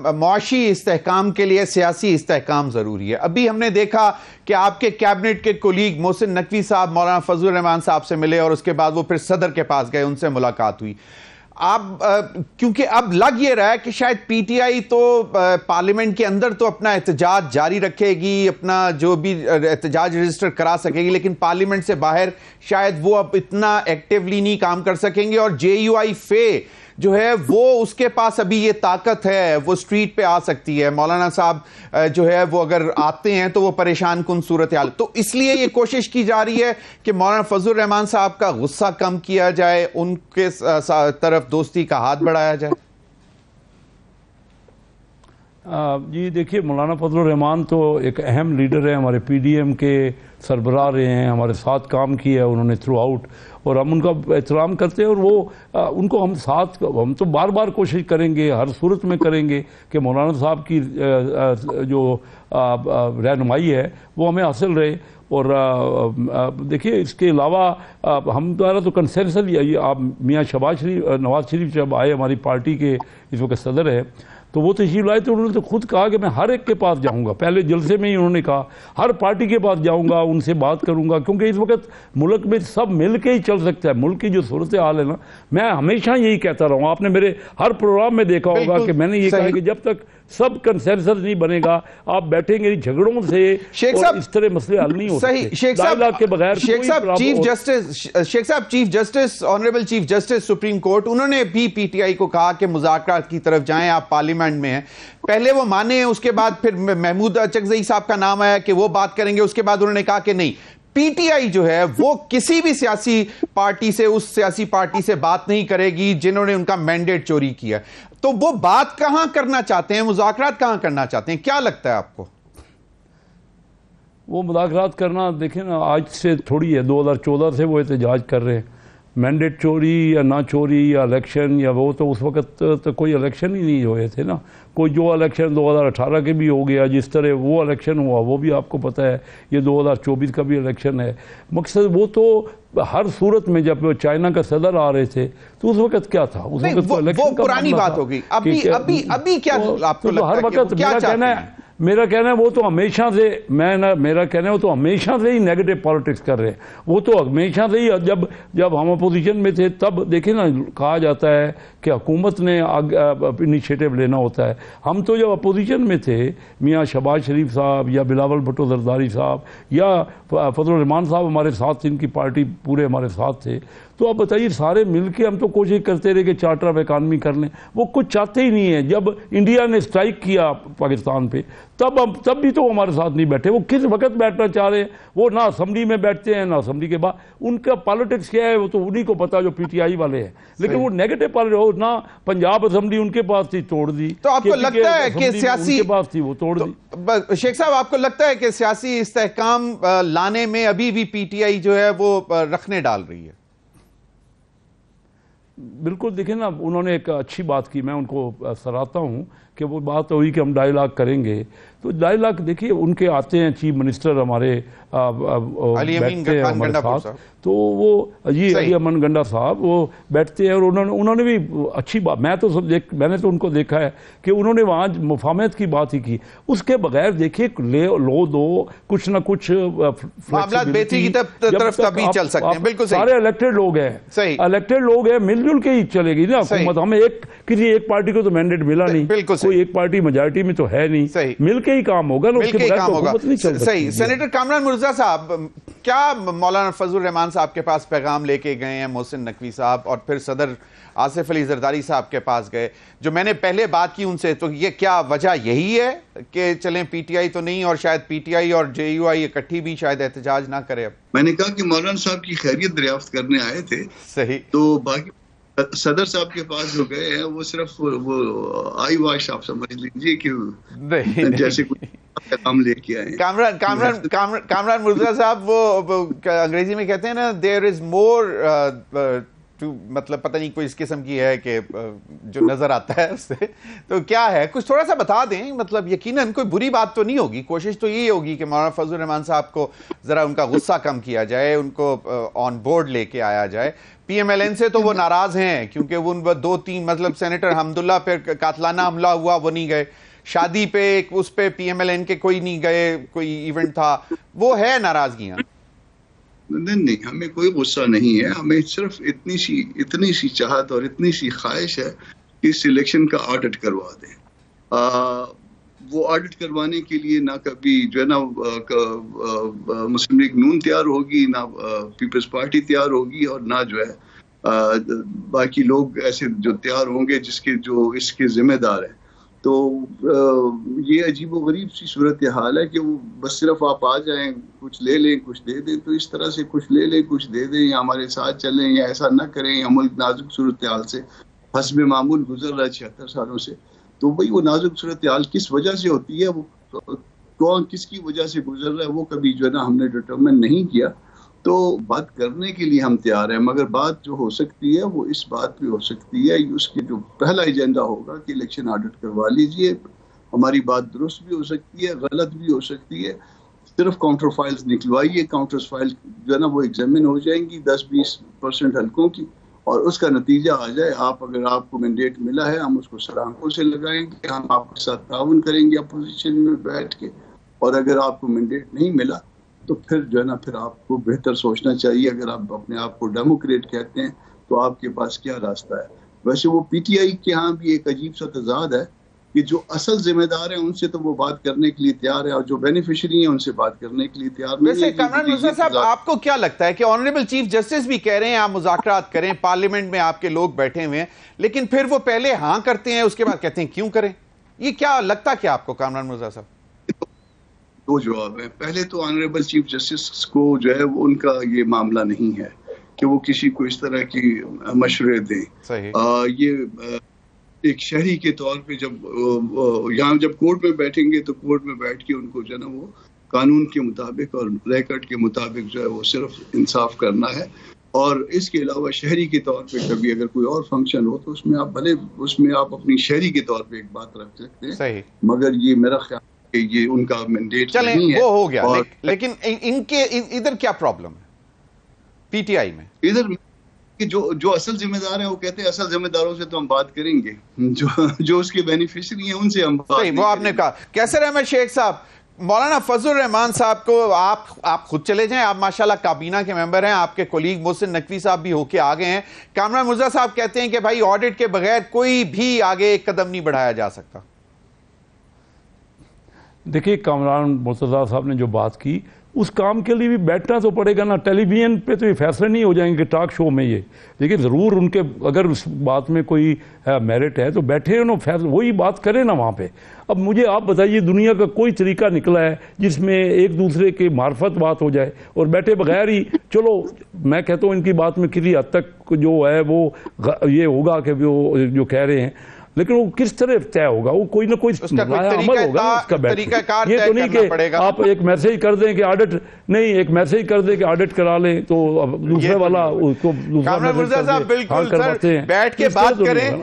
माशी इसकाम के लिए सियासी इसकाम ज़रूरी है अभी हमने देखा कि आपके कैबिनेट के कोलीग मोहसिन नकवी साहब मौलाना फजल रहमान साहब से मिले और उसके बाद वो फिर सदर के पास गए उनसे मुलाकात हुई आप क्योंकि अब लग ये रहा है कि शायद पीटीआई तो पार्लियामेंट के अंदर तो अपना एहतजाज जारी रखेगी अपना जो भी एहतजाज रजिस्टर करा सकेगी लेकिन पार्लियामेंट से बाहर शायद वो अब इतना एक्टिवली नहीं काम कर सकेंगे और जे यू आई फे जो है वो उसके पास अभी ये ताकत है वो स्ट्रीट पे आ सकती है मौलाना साहब जो है वो अगर आते हैं तो वो परेशान कन सूरत हाल तो इसलिए ये कोशिश की जा रही है कि मौलाना फजल रहमान साहब का गुस्सा कम किया जाए उनके तरफ दोस्ती का हाथ बढ़ाया जाए जी देखिए मौलाना फजल रहमान तो एक अहम लीडर हैं हमारे पीडीएम के सरबराह रहे हैं हमारे साथ काम किया है उन्होंने थ्रू आउट और हम उनका एहतराम करते हैं और वो आ, उनको हम साथ हम तो बार बार कोशिश करेंगे हर सूरत में करेंगे कि मौलाना साहब की आ, जो रहनुमाई है वो हमें हासिल रहे और देखिए इसके अलावा हम द्वारा तो कंसेंसल आप मियाँ शबाज शरीफ नवाज शरीफ जब आए हमारी पार्टी के इस वक्त सदर है तो वो तशीफ तो लाए थे उन्होंने तो खुद कहा कि मैं हर एक के पास जाऊंगा पहले जलसे में ही उन्होंने कहा हर पार्टी के पास जाऊंगा उनसे बात करूंगा क्योंकि इस वक्त मुल्क में सब मिल के ही चल सकता है मुल्क की जो सूरत हाल है ना मैं हमेशा यही कहता रहा हूँ आपने मेरे हर प्रोग्राम में देखा होगा कि मैंने ये कहा कि जब तक सब कंसेंसस नहीं बनेगा आप बैठेंगे झगड़ों से शेख साहब इस तरह मसले हल नहीं होते सही शेख साहब के बगैर तो शेख साहब चीफ जस्टिस शेख साहब chief justice honourable chief justice supreme court उन्होंने भी पीटीआई को कहा कि मुजाकर की तरफ जाएं आप पार्लियामेंट में हैं पहले वो माने उसके बाद फिर महमूद अचकजई साहब का नाम आया कि वो बात करेंगे उसके बाद उन्होंने कहा कि नहीं पीटीआई जो है वो किसी भी सियासी पार्टी से उस सियासी पार्टी से बात नहीं करेगी जिन्होंने उनका मैंडेट चोरी किया तो वो बात कहां करना चाहते हैं मुजाकरात कहां करना चाहते हैं क्या लगता है आपको वो मुलाकात करना देखें ना आज से थोड़ी है 2014 से वो एहतजाज कर रहे हैं मैंडेट चोरी या ना चोरी या इलेक्शन या वो तो उस वक्त तो, तो कोई इलेक्शन ही नहीं हुए थे ना कोई जो इलेक्शन 2018 के भी हो गया जिस तरह वो इलेक्शन हुआ वो भी आपको पता है ये 2024 का भी इलेक्शन है मकसद वो तो हर सूरत में जब चाइना का सदर आ रहे थे तो उस वक्त क्या था उस वक्त तो इलेक्शन पुरानी बात हो गई अभी अभी अभी क्या तो हर वक्त मेरा कहना है मेरा कहना है वो तो हमेशा से मैं ना मेरा कहना है वो तो हमेशा से ही नेगेटिव पॉलिटिक्स कर रहे हैं वो तो हमेशा से ही जब जब हम अपोजिशन में थे तब देखिए ना कहा जाता है कि हुकूमत ने इनिशिएटिव लेना होता है हम तो जब अपोजिशन में थे मियाँ शबाज शरीफ साहब या बिलावल भट्टो जरदारी साहब या फजल रहमान साहब हमारे साथ इनकी पार्टी पूरे हमारे साथ थे तो आप बताइए सारे मिलके हम तो कोशिश करते रहे कि चार्टर ऑफ इकानमी कर लें वो कुछ चाहते ही नहीं है जब इंडिया ने स्ट्राइक किया पाकिस्तान पे तब हम तब भी तो हमारे साथ नहीं बैठे वो किस वक्त बैठना चाह रहे हैं वो ना असम्बली में बैठते हैं ना असम्बली के बाद उनका पॉलिटिक्स क्या है वो तो उन्हीं को पता जो पीटीआई वाले हैं लेकिन वो नेगेटिव पॉलिटिक ना पंजाब असम्बली उनके पास थी तोड़ दी तो आपको लगता है कि सियासी के पास थी वो तोड़ तो दी शेख साहब आपको लगता है कि सियासी इस्तेकाम लाने में अभी भी पीटीआई जो है वो रखने डाल रही है बिल्कुल देखिए ना उन्होंने एक अच्छी बात की मैं उनको सराहता हूँ कि वो बात तो हुई कि हम डायलॉग करेंगे तो डायलॉग देखिए उनके आते हैं चीफ मिनिस्टर हमारे बैठते हैं हमारे साथ तो वो ये अली अमन गंडा साहब वो बैठते हैं और उन्होंने उन्होंने भी अच्छी बात मैं तो सब देख मैंने तो उनको देखा है कि उन्होंने वहाँ मुफामत की बात ही की उसके बगैर देखिए ले लो दो कुछ ना कुछ मामला की तरफ तभी चल सकते हैं बिल्कुल सारे इलेक्टेड लोग हैं इलेक्टेड लोग हैं मिलजुल मिलजुल के ही चलेगी ना हुकूमत हमें एक किसी एक पार्टी को तो मैंडेट मिला नहीं बिल्कुल कोई एक पार्टी मेजोरिटी में तो है नहीं सही मिलके ही काम होगा ना उसके बगैर तो हुकूमत नहीं चल सही सेनेटर कामरान मिर्जा साहब क्या मौलाना फजल रहमान साहब के पास पैगाम लेके गए हैं मोहसिन नकवी साहब और फिर सदर आसिफ अली जरदारी साहब के पास गए जो मैंने पहले बात की उनसे तो ये क्या वजह यही है कि चलें पीटीआई तो नहीं और शायद पीटीआई और जेयूआई इकट्ठी भी शायद एहतजाज ना करे अब मैंने कहा कि मौलाना साहब की खैरियत दरियाफ्त करने आए थे सही तो बाकी सदर साहब के पास जो गए हैं वो सिर्फ वो आई वाश आप समझ लीजिए कि नहीं, जैसे कुछ काम लेके आए कामरान कामरान कामरान मुर्जा साहब वो अंग्रेजी में कहते हैं ना देर इज मोर टू मतलब पता नहीं कोई इस किस्म की है कि जो नज़र आता है उससे तो क्या है कुछ थोड़ा सा बता दें मतलब यकीनन कोई बुरी बात तो नहीं होगी कोशिश तो यही होगी कि मौलाना फजल रहमान साहब को ज़रा उनका गुस्सा कम किया जाए उनको ऑन बोर्ड लेके आया जाए पीएमएलएन से तो वो नाराज़ हैं क्योंकि उन दो तीन मतलब सेनेटर हमदुल्ला पे कातलाना हमला हुआ वो नहीं गए शादी पे उस पर पी के कोई नहीं गए कोई इवेंट था वो है नाराज़गियाँ नहीं नहीं हमें कोई गुस्सा नहीं है हमें सिर्फ इतनी सी इतनी सी चाहत और इतनी सी ख्वाहिश है कि इस इलेक्शन का ऑडिट करवा दें वो ऑडिट करवाने के लिए ना कभी जो है ना मुस्लिम लीग नून तैयार होगी ना पीपल्स पार्टी तैयार होगी और ना जो है आ, बाकी लोग ऐसे जो तैयार होंगे जिसके जो इसके जिम्मेदार हैं तो ये अजीब गरीब सी सूरत हाल है कि वो बस सिर्फ आप आ जाएं कुछ ले लें कुछ दे दें तो इस तरह से कुछ ले लें कुछ दे दें या हमारे साथ चलें या ऐसा ना करें या मुल्क नाजुक सूरत हाल से हसब मामूल गुजर रहा है छिहत्तर सालों से तो भाई वो नाजुक सूरत हाल किस वजह से होती है वो तो, कौन किसकी वजह से गुजर रहा है वो कभी जो है ना हमने डिटर्मिन नहीं किया तो बात करने के लिए हम तैयार हैं मगर बात जो हो सकती है वो इस बात पे हो सकती है उसकी जो पहला एजेंडा होगा कि इलेक्शन ऑडिट करवा लीजिए हमारी बात दुरुस्त भी हो सकती है गलत भी हो सकती है सिर्फ काउंटर फाइल्स निकलवाइए काउंटर फाइल जो है ना वो एग्जामिन हो जाएंगी दस बीस परसेंट हल्कों की और उसका नतीजा आ जाए आप अगर आपको मैंडेट मिला है हम उसको सराहकों से लगाएंगे हम आपके साथ ताउन करेंगे अपोजिशन में बैठ के और अगर आपको मैंडेट नहीं मिला तो फिर जो है ना फिर आपको बेहतर सोचना चाहिए अगर आप अपने आप को डेमोक्रेट कहते हैं तो आपके पास क्या रास्ता है वैसे वो पीटीआई के यहाँ भी एक अजीब सा तजाद है कि जो असल जिम्मेदार है उनसे तो वो बात करने के लिए तैयार है और जो बेनिफिशरी है उनसे बात करने के लिए तैयार नहीं साहब आपको क्या लगता है कि ऑनरेबल चीफ जस्टिस भी कह रहे हैं आप मुजाकर करें पार्लियामेंट में आपके लोग बैठे हुए हैं लेकिन फिर वो पहले हाँ करते हैं उसके बाद कहते हैं क्यों करें ये क्या लगता क्या आपको कामरान मिर्जा साहब दो जवाब है पहले तो ऑनरेबल चीफ जस्टिस को जो है वो उनका ये मामला नहीं है कि वो किसी को इस तरह की मशवरे दें ये एक शहरी के तौर पे जब यहाँ जब कोर्ट में बैठेंगे तो कोर्ट में बैठ के उनको जो है ना वो कानून के मुताबिक और रेकर्ड के मुताबिक जो है वो सिर्फ इंसाफ करना है और इसके अलावा शहरी के तौर पे कभी अगर कोई और फंक्शन हो तो उसमें आप भले उसमें आप अपनी शहरी के तौर पे एक बात रख सकते हैं मगर ये मेरा ख्याल कि ये उनका मैंडेट चले नहीं वो है। हो गया और, ले, लेकिन इन, इनके इन, इधर क्या प्रॉब्लम है पीटीआई में इधर कि जो जो असल जिम्मेदार है वो कहते हैं असल जिम्मेदारों से तो हम बात करेंगे जो जो उसके बेनिफिशियरी हैं उनसे हम बात वो आपने कहा कैसे रहे मैं शेख साहब मौलाना फजल रहमान साहब को आप आप खुद चले जाएं आप माशाल्लाह काबीना के मेंबर हैं आपके कोलीग मोहसिन नकवी साहब भी होके आ गए हैं कामरान मुर्जा साहब कहते हैं कि भाई ऑडिट के बगैर कोई भी आगे एक कदम नहीं बढ़ाया जा सकता देखिए कामरान मुर्तजा साहब ने जो बात की उस काम के लिए भी बैठना तो पड़ेगा ना टेलीविजन पे तो ये फैसले नहीं हो जाएंगे टॉक शो में ये लेकिन ज़रूर उनके अगर उस बात में कोई मेरिट है तो बैठे ना फैसले वही बात करें ना वहाँ पे अब मुझे आप बताइए दुनिया का कोई तरीका निकला है जिसमें एक दूसरे के मार्फत बात हो जाए और बैठे बगैर ही चलो मैं कहता हूँ इनकी बात में किसी हद तक जो है वो ये होगा कि वो जो कह रहे हैं लेकिन वो किस तरह तय होगा वो कोई ना कोई अमल होगा उसका तरीका ये तो नहीं कि आप एक मैसेज कर दें कि ऑडिट नहीं एक मैसेज कर दें कि ऑडिट करा लें तो अब दूसरे तो वाला उसको दूसरा हाँ, बिल्कुल बैठ के बात तो करें